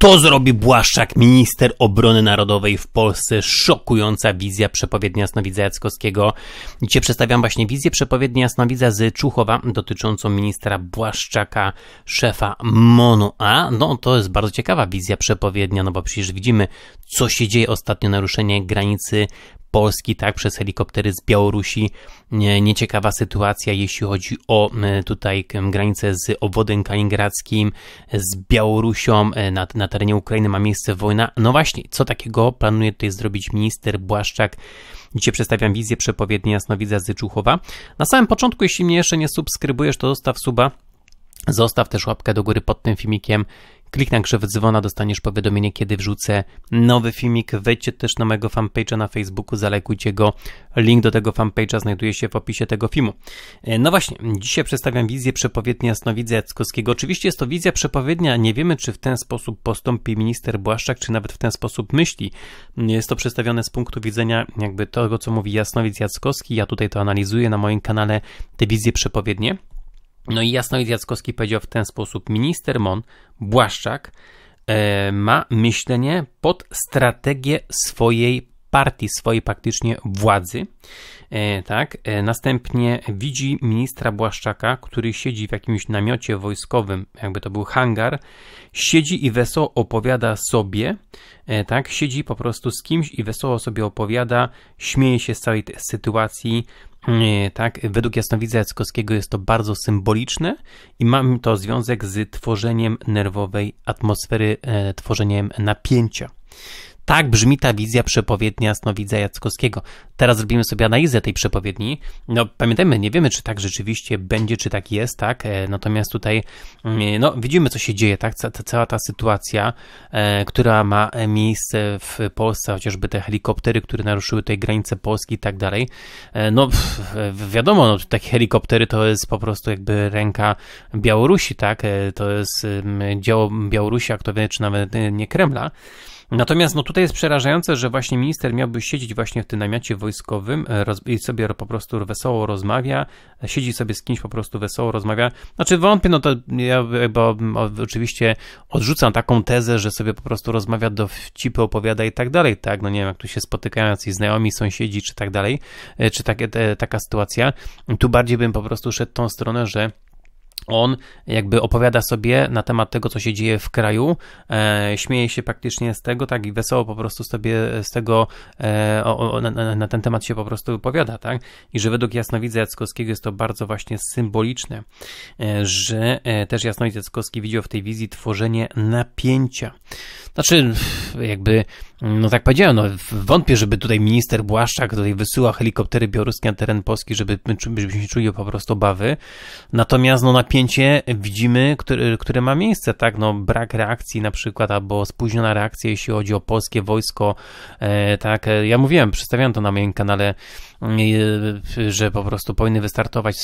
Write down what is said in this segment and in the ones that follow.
To zrobi Błaszczak, minister obrony narodowej w Polsce. Szokująca wizja przepowiedni Jasnowidza Jackowskiego. Dzisiaj przedstawiam właśnie wizję przepowiedni Jasnowidza z Czuchowa dotyczącą ministra Błaszczaka, szefa MONU. A no to jest bardzo ciekawa wizja przepowiednia, no bo przecież widzimy, co się dzieje ostatnio, naruszenie granicy Polski, tak, przez helikoptery z Białorusi. Nieciekawa sytuacja, jeśli chodzi o tutaj granicę z obwodem kaliningradzkim, z Białorusią, e, na, na terenie Ukrainy ma miejsce wojna. No właśnie, co takiego planuje tutaj zrobić minister Błaszczak? Dzisiaj przedstawiam wizję przepowiedni jasnowidza Zyczuchowa. Na samym początku, jeśli mnie jeszcze nie subskrybujesz, to zostaw suba. Zostaw też łapkę do góry pod tym filmikiem. Kliknij na grzew dzwona, dostaniesz powiadomienie, kiedy wrzucę nowy filmik. Wejdźcie też na mojego fanpage'a na Facebooku, zalekujcie go. Link do tego fanpage'a znajduje się w opisie tego filmu. E, no właśnie, dzisiaj przedstawiam wizję przepowiedni Jasnowidza Jackowskiego. Oczywiście jest to wizja przepowiednia, nie wiemy czy w ten sposób postąpi minister Błaszczak, czy nawet w ten sposób myśli. Jest to przedstawione z punktu widzenia jakby tego, co mówi Jasnowidz Jackowski. Ja tutaj to analizuję na moim kanale, te wizje przepowiednie. No i jasno Jackowski powiedział w ten sposób: Minister Mon, Błaszczak, e, ma myślenie pod strategię swojej partii, swojej praktycznie władzy. E, tak, e, następnie widzi ministra Błaszczaka, który siedzi w jakimś namiocie wojskowym, jakby to był hangar, siedzi i wesoło opowiada sobie, tak, siedzi po prostu z kimś i wesoło sobie opowiada, śmieje się z całej sytuacji, E, tak, według jasnowidza Jackowskiego jest to bardzo symboliczne i ma to związek z tworzeniem nerwowej atmosfery, e, tworzeniem napięcia. Tak brzmi ta wizja przepowiednia jasnowidza Jackowskiego. Teraz zrobimy sobie analizę tej przepowiedni. No pamiętajmy, nie wiemy, czy tak rzeczywiście będzie, czy tak jest, tak? E, natomiast tutaj, mm, e, no widzimy, co się dzieje, tak? Ca cała ta sytuacja, e, która ma e, miejsce w Polsce, chociażby te helikoptery, które naruszyły tutaj granice Polski i tak dalej. E, no pff, wiadomo, no, takie helikoptery to jest po prostu jakby ręka Białorusi, tak? E, to jest dzieło Białorusi, a kto wie, czy nawet nie Kremla. Natomiast no tutaj jest przerażające, że właśnie minister miałby siedzieć właśnie w tym namiocie wojennym, wojskowym e, i sobie po prostu wesoło rozmawia, e, siedzi sobie z kimś po prostu wesoło rozmawia. Znaczy wątpię, no to ja bo oczywiście odrzucam taką tezę, że sobie po prostu rozmawia do wcipy, opowiada i tak dalej, tak? No nie wiem, jak tu się spotykają jacyś znajomi, sąsiedzi czy tak dalej, e, czy takie, te, taka sytuacja. Tu bardziej bym po prostu szedł tą stronę, że on jakby opowiada sobie na temat tego, co się dzieje w kraju, e, śmieje się praktycznie z tego, tak, i wesoło po prostu sobie z tego, e, o, o, na, na, ten temat się po prostu wypowiada, tak, i że według Jasnowidza Jackowskiego jest to bardzo właśnie symboliczne, e, że e, też Jasnowidz Jackowski widział w tej wizji tworzenie napięcia. Znaczy, jakby, no tak powiedziałem, no wątpię, żeby tutaj minister Błaszczak tutaj wysyła helikoptery białoruskie na teren Polski, żeby, żebyśmy czuli po prostu obawy, natomiast no na napięcie widzimy, które, które ma miejsce, tak? No, brak reakcji na przykład, albo spóźniona reakcja, jeśli chodzi o polskie wojsko, e, tak? E, ja mówiłem, przedstawiałem to na moim kanale, mm, e, że po prostu powinny wystartować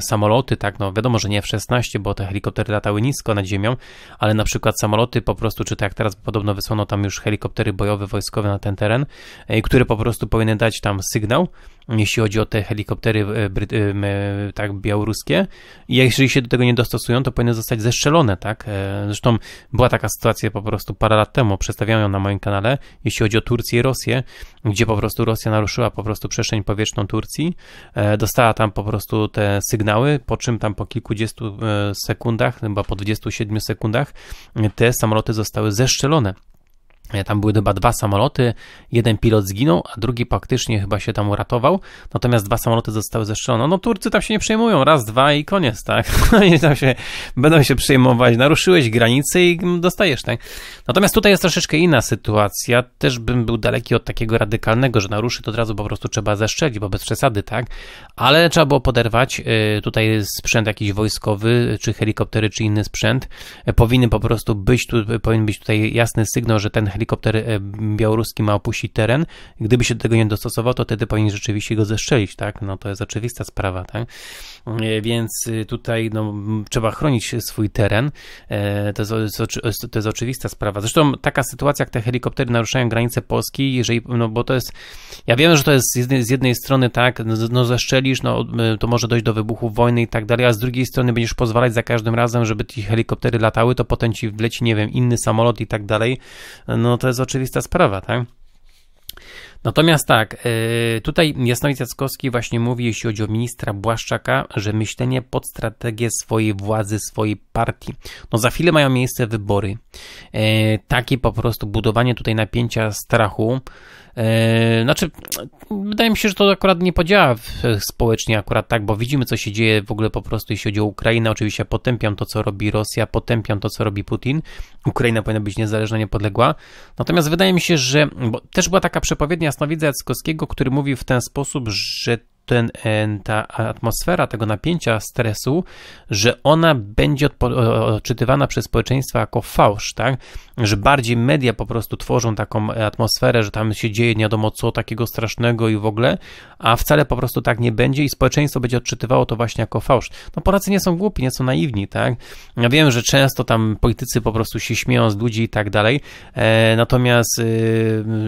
samoloty, tak? No, wiadomo, że nie F-16, bo te helikoptery latały nisko nad ziemią, ale na przykład samoloty po prostu, czy tak jak teraz podobno wysłano tam już helikoptery bojowe, wojskowe na ten teren, które po prostu powinny dać tam sygnał, jeśli chodzi o te helikoptery e, e, tak, białoruskie. I jeżeli się do tego nie dostosują, to powinny zostać zestrzelone, tak? E, zresztą była taka sytuacja po prostu parę lat temu, przedstawiają ją na moim kanale, jeśli chodzi o Turcję i Rosję, gdzie po prostu Rosja naruszyła po prostu przestrzeń powietrzną Turcji, dostała tam po prostu te sygnały, po czym tam po kilkudziestu sekundach, chyba po 27 sekundach, te samoloty zostały zeszczelone. E, tam były chyba dwa samoloty, jeden pilot zginął, a drugi praktycznie chyba się tam uratował, natomiast dwa samoloty zostały zestrzelone. No Turcy tam się nie przejmują, raz, dwa i koniec, tak? Oni no tam się, będą się przejmować, naruszyłeś granice i dostajesz, tak? Natomiast tutaj jest troszeczkę inna sytuacja, też bym był daleki od takiego radykalnego, że naruszy to od razu po prostu trzeba zestrzelić, bo bez przesady, tak? Ale trzeba było poderwać e, tutaj sprzęt jakiś wojskowy, czy helikoptery, czy inny sprzęt. E, powinny po prostu być tu, powinien być tutaj jasny sygnał, że ten helikopter helikopter e, białoruski ma opuścić teren. Gdyby się do tego nie dostosował, to wtedy powinien rzeczywiście go zestrzelić, tak? No to jest oczywista sprawa, tak? E, więc e, tutaj no, trzeba chronić swój teren. To jest, to jest oczywista sprawa. Zresztą taka sytuacja, jak te helikoptery naruszają granice Polski, jeżeli, no bo to jest, ja wiem, że to jest z jednej, z jednej strony tak, no, no zestrzelisz, no to może dojść do wybuchu wojny i tak dalej, a z drugiej strony będziesz pozwalać za każdym razem, żeby te helikoptery latały, to potem ci wleci, nie wiem, inny samolot i tak dalej. No no to jest oczywista sprawa, tak? Natomiast tak, e, tutaj Jasnowic Jackowski właśnie mówi, jeśli chodzi o ministra Błaszczaka, że myślenie pod strategię swojej władzy, swojej partii. No za chwilę mają miejsce wybory. E, takie po prostu budowanie tutaj napięcia, strachu. E, znaczy, wydaje mi się, że to akurat nie podziała społecznie akurat tak, bo widzimy, co się dzieje w ogóle po prostu, jeśli chodzi o Ukrainę. Oczywiście potępiam to, co robi Rosja, potępiam to, co robi Putin. Ukraina powinna być niezależna, niepodległa. Natomiast wydaje mi się, że, bo też była taka przepowiednia jasnowidza Jackowskiego, który mówił w ten sposób, że ten, e, ta atmosfera tego napięcia, stresu, że ona będzie odczytywana przez społeczeństwo jako fałsz, tak? Że bardziej media po prostu tworzą taką atmosferę, że tam się dzieje nie wiadomo co takiego strasznego i w ogóle, a wcale po prostu tak nie będzie i społeczeństwo będzie odczytywało to właśnie jako fałsz. No Polacy nie są głupi, nie są naiwni, tak? Ja wiem, że często tam politycy po prostu się śmieją z ludzi i tak dalej, e, natomiast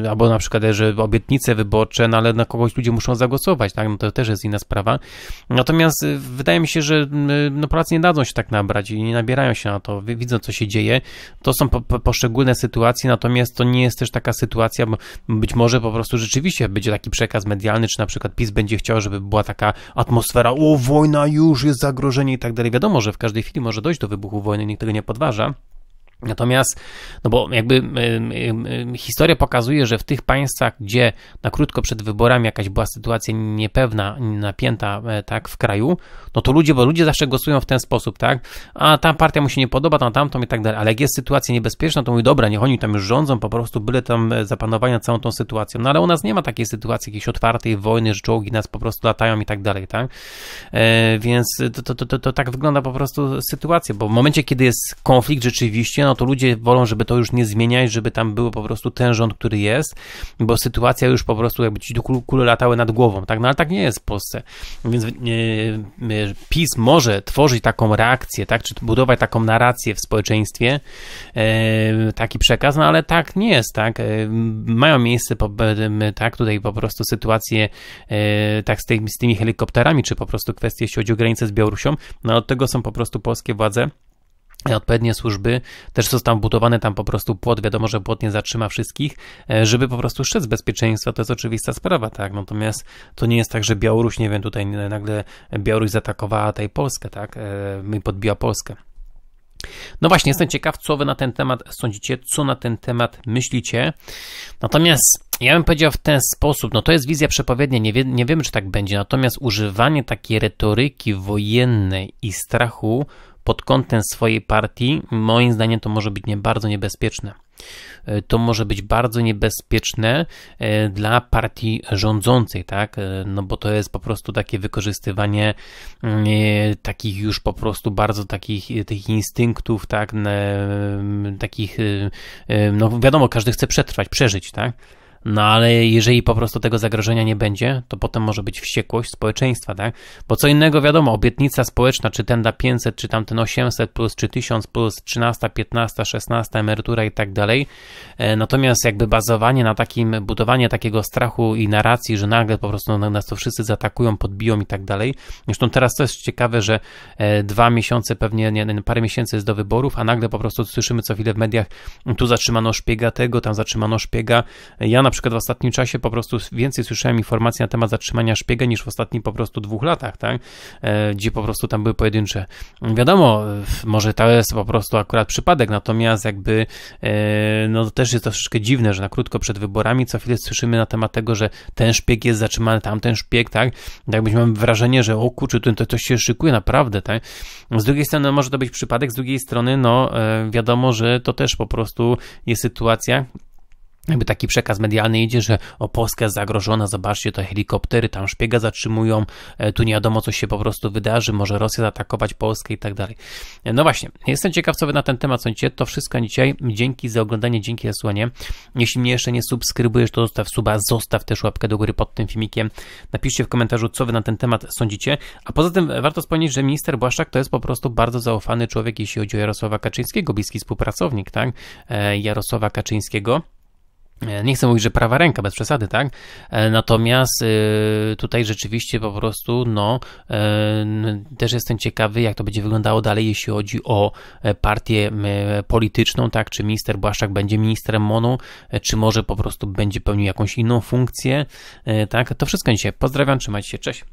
e, albo na przykład, że obietnice wyborcze, no ale na kogoś ludzie muszą zagłosować, tak? No to też jest inna sprawa. Natomiast y, wydaje mi się, że y, no, Polacy nie dadzą się tak nabrać i nie nabierają się na to, widzą co się dzieje. To są po, po, poszczególne sytuacje, natomiast to nie jest też taka sytuacja, bo być może po prostu rzeczywiście będzie taki przekaz medialny, czy na przykład PiS będzie chciał, żeby była taka atmosfera, o wojna już jest zagrożenie i tak dalej. Wiadomo, że w każdej chwili może dojść do wybuchu wojny, nikt tego nie podważa. Natomiast, no bo jakby historia pokazuje, że w tych państwach, gdzie na krótko przed wyborami jakaś była sytuacja niepewna, napięta, e, tak, w kraju, no to ludzie, bo ludzie zawsze głosują w ten sposób, tak, a ta partia mu się nie podoba, tam tamtą i tak dalej, ale jak jest sytuacja niebezpieczna, to mówi, dobra, niech oni tam już rządzą, po prostu byle tam e, zapanowania całą tą sytuacją, no ale u nas nie ma takiej sytuacji jakiejś otwartej wojny, że czołgi nas po prostu latają i tak dalej, tak, e, więc to, to, to, to, tak wygląda po prostu sytuacja, bo w momencie, kiedy jest konflikt rzeczywiście, no to ludzie wolą, żeby to już nie zmieniać, żeby tam był po prostu ten rząd, który jest, bo sytuacja już po prostu jakby ci kule latały nad głową, tak? No ale tak nie jest w Polsce. Więc yy, PiS może tworzyć taką reakcję, tak? Czy budować taką narrację w społeczeństwie, yy, taki przekaz, no ale tak nie jest, tak? Yy, mają miejsce, po, tak? Tutaj po prostu sytuacje tak z, tej, z tymi helikopterami, czy po prostu kwestie, jeśli chodzi o granice z Białorusią, no od tego są po prostu polskie władze odpowiednie służby, też został budowany tam po prostu płot, wiadomo, że płot nie zatrzyma wszystkich, e, żeby po prostu szczyt bezpieczeństwa, to jest oczywista sprawa, tak, natomiast to nie jest tak, że Białoruś, nie wiem, tutaj nagle Białoruś zaatakowała tutaj Polskę, tak, my e, podbiła Polskę. No właśnie, jestem ciekaw, co wy na ten temat sądzicie, co na ten temat myślicie. Natomiast ja bym powiedział w ten sposób, no to jest wizja przepowiednia, nie, wie, nie wiemy, czy tak będzie, natomiast używanie takiej retoryki wojennej i strachu pod kątem swojej partii, moim zdaniem to może być nie bardzo niebezpieczne. E, to może być bardzo niebezpieczne e, dla partii rządzącej, tak? E, no bo to jest po prostu takie wykorzystywanie mm, takich już po prostu bardzo takich tych instynktów, tak? Takich, no wiadomo, każdy chce przetrwać, przeżyć, tak? No ale jeżeli po prostu tego zagrożenia nie będzie, to potem może być wściekłość społeczeństwa, tak? Bo co innego wiadomo, obietnica społeczna, czy ten da 500, czy tamten 800 plus, czy 1000 plus, 13, 15, 16 emerytura i tak dalej. E, natomiast jakby bazowanie na takim, budowanie takiego strachu i narracji, że nagle po prostu nas to wszyscy zaatakują, podbiją i tak dalej. Zresztą teraz jest ciekawe, że e, dwa miesiące, pewnie nie, parę miesięcy jest do wyborów, a nagle po prostu słyszymy co chwilę w mediach, tu zatrzymano szpiega tego, tam zatrzymano szpiega. Ja na przykład w ostatnim czasie po prostu więcej słyszałem informacji na temat zatrzymania szpiega niż w ostatnich po prostu dwóch latach, tak? E, gdzie po prostu tam były pojedyncze. Wiadomo, e, może to jest po prostu akurat przypadek, natomiast jakby e, no też jest troszeczkę dziwne, że na krótko przed wyborami co chwilę słyszymy na temat tego, że ten szpieg jest zatrzymany, tamten szpieg, tak? tak Jakbyśmy mamy wrażenie, że o kurczę, to, to, to się szykuje naprawdę, tak? Z drugiej strony no, może to być przypadek, z drugiej strony no wiadomo, że to też po prostu jest sytuacja, jakby taki przekaz medialny idzie, że o Polska jest zagrożona, zobaczcie, to helikoptery tam szpiega zatrzymują, e, tu nie wiadomo, co się po prostu wydarzy, może Rosja zaatakować Polskę i tak dalej. E, no właśnie, jestem ciekaw, co wy na ten temat sądzicie. To wszystko dzisiaj. Dzięki za oglądanie, dzięki za słuchanie. Jeśli mnie jeszcze nie subskrybujesz, to zostaw suba, zostaw też łapkę do góry pod tym filmikiem. Napiszcie w komentarzu, co wy na ten temat sądzicie. A poza tym e, warto wspomnieć, że minister Błaszczak to jest po prostu bardzo zaufany człowiek, jeśli chodzi o Jarosława Kaczyńskiego, bliski współpracownik, tak? Jarosława Kaczyńskiego. E, nie chcę mówić, że prawa ręka, bez przesady, tak? E, natomiast e, tutaj rzeczywiście po prostu, no, też jestem ciekawy, jak to będzie wyglądało dalej, jeśli chodzi o partię polityczną, tak? Czy minister Błaszczak będzie ministrem MONU, czy może po prostu będzie pełnił jakąś inną funkcję, tak? To wszystko dzisiaj. Pozdrawiam, trzymajcie się, cześć.